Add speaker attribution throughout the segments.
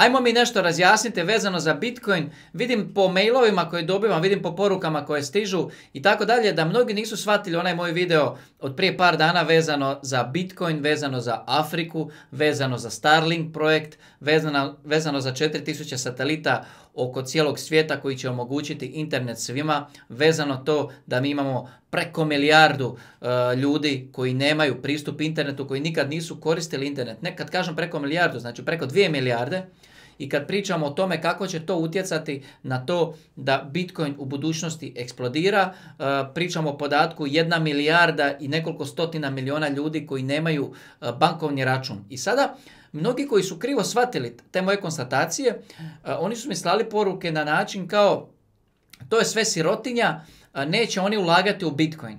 Speaker 1: Ajmo mi nešto razjasnite vezano za Bitcoin. Vidim po mailovima koje dobivam, vidim po porukama koje stižu i tako dalje da mnogi nisu shvatili onaj moj video od prije par dana vezano za Bitcoin, vezano za Afriku, vezano za Starlink projekt, vezano, vezano za 4000 satelita oko cijelog svijeta koji će omogućiti internet svima, vezano to da mi imamo preko milijardu e, ljudi koji nemaju pristup internetu, koji nikad nisu koristili internet. Ne, kad kažem preko milijardu, znači preko dvije milijarde, i kad pričamo o tome kako će to utjecati na to da Bitcoin u budućnosti eksplodira, e, pričamo o podatku jedna milijarda i nekoliko stotina miliona ljudi koji nemaju e, bankovni račun. I sada mnogi koji su krivo shvatili te moje konstatacije, oni su mi slali poruke na način kao to je sve sirotinja, neće oni ulagati u Bitcoin.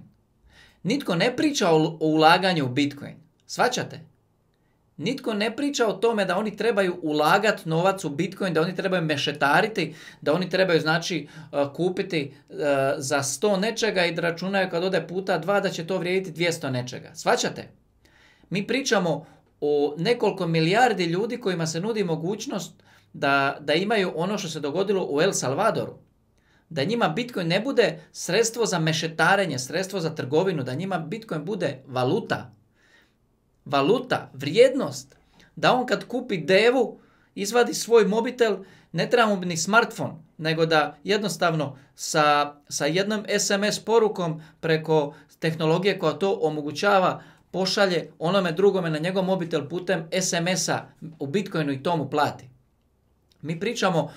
Speaker 1: Nitko ne priča o ulaganju u Bitcoin. Svaćate? Nitko ne priča o tome da oni trebaju ulagati novac u Bitcoin, da oni trebaju mešetariti, da oni trebaju znači kupiti e, za 100 nečega i da računaju kad ode puta 2 da će to vrijediti 200 nečega. Svaćate? Mi pričamo o nekoliko milijardi ljudi kojima se nudi mogućnost da, da imaju ono što se dogodilo u El Salvadoru da njima Bitcoin ne bude sredstvo za mešetarenje, sredstvo za trgovinu, da njima Bitcoin bude valuta, valuta, vrijednost, da on kad kupi devu, izvadi svoj mobitel, ne treba mu ni smartfon, nego da jednostavno sa, sa jednom SMS porukom preko tehnologije koja to omogućava pošalje onome drugome na njegov mobitel putem SMS-a u Bitcoinu i tomu plati. Mi pričamo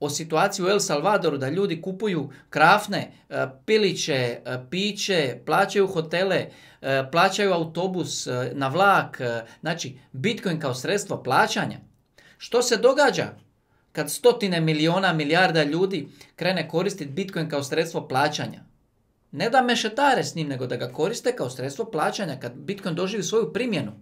Speaker 1: o situaciji u El Salvadoru da ljudi kupuju krafne, e, piliće, e, piće, plaćaju hotele, e, plaćaju autobus na vlak, znači Bitcoin kao sredstvo plaćanja. Što se događa kad stotine miliona, milijarda ljudi krene koristiti Bitcoin kao sredstvo plaćanja? Ne da mešetare s njim, nego da ga koriste kao sredstvo plaćanja kad Bitcoin doživi svoju primjenu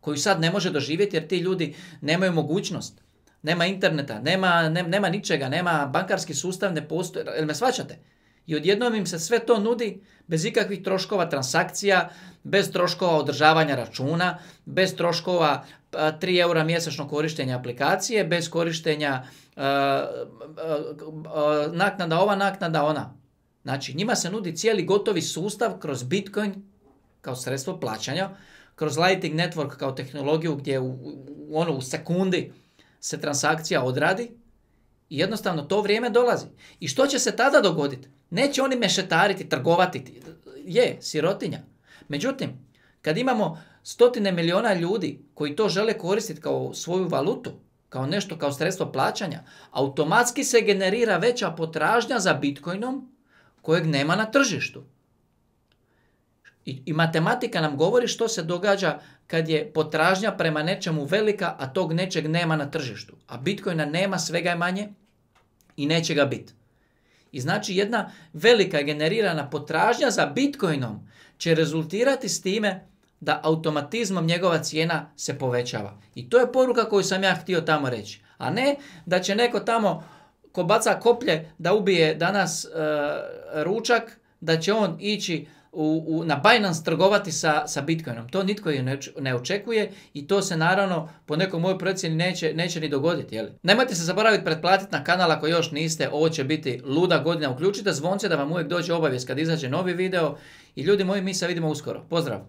Speaker 1: koju sad ne može doživjeti jer ti ljudi nemaju mogućnost. Nema interneta, nema, nema ničega, nema bankarski sustav, ne postoji, jel me svačate? I odjednom im se sve to nudi bez ikakvih troškova transakcija, bez troškova održavanja računa, bez troškova 3 pa, eura mjesečno korištenja aplikacije, bez korištenja uh, uh, naknada ova, naknada ona. Znači njima se nudi cijeli gotovi sustav kroz Bitcoin kao sredstvo plaćanja, kroz Lighting Network kao tehnologiju gdje u, u, ono, u sekundi se transakcija odradi i jednostavno to vrijeme dolazi. I što će se tada dogoditi? Neće oni mešetariti, trgovati. Je, sirotinja. Međutim, kad imamo stotine miliona ljudi koji to žele koristiti kao svoju valutu, kao nešto, kao sredstvo plaćanja, automatski se generira veća potražnja za bitcoinom kojeg nema na tržištu. I, I, matematika nam govori što se događa kad je potražnja prema nečemu velika, a tog nečeg nema na tržištu. A bitcoina nema, svega je manje i neće ga biti. I znači jedna velika generirana potražnja za bitcoinom će rezultirati s time da automatizmom njegova cijena se povećava. I to je poruka koju sam ja htio tamo reći. A ne da će neko tamo ko baca koplje da ubije danas e, ručak, da će on ići u, na Binance trgovati sa, sa Bitcoinom. To nitko ne, ne očekuje i to se naravno po nekom mojoj procjeni neće, neće ni dogoditi. Nemojte se zaboraviti pretplatiti na kanal ako još niste. Ovo će biti luda godina. Uključite zvonce da vam uvijek dođe obavijest kad izađe novi video. I ljudi moji, mi se vidimo uskoro. Pozdrav!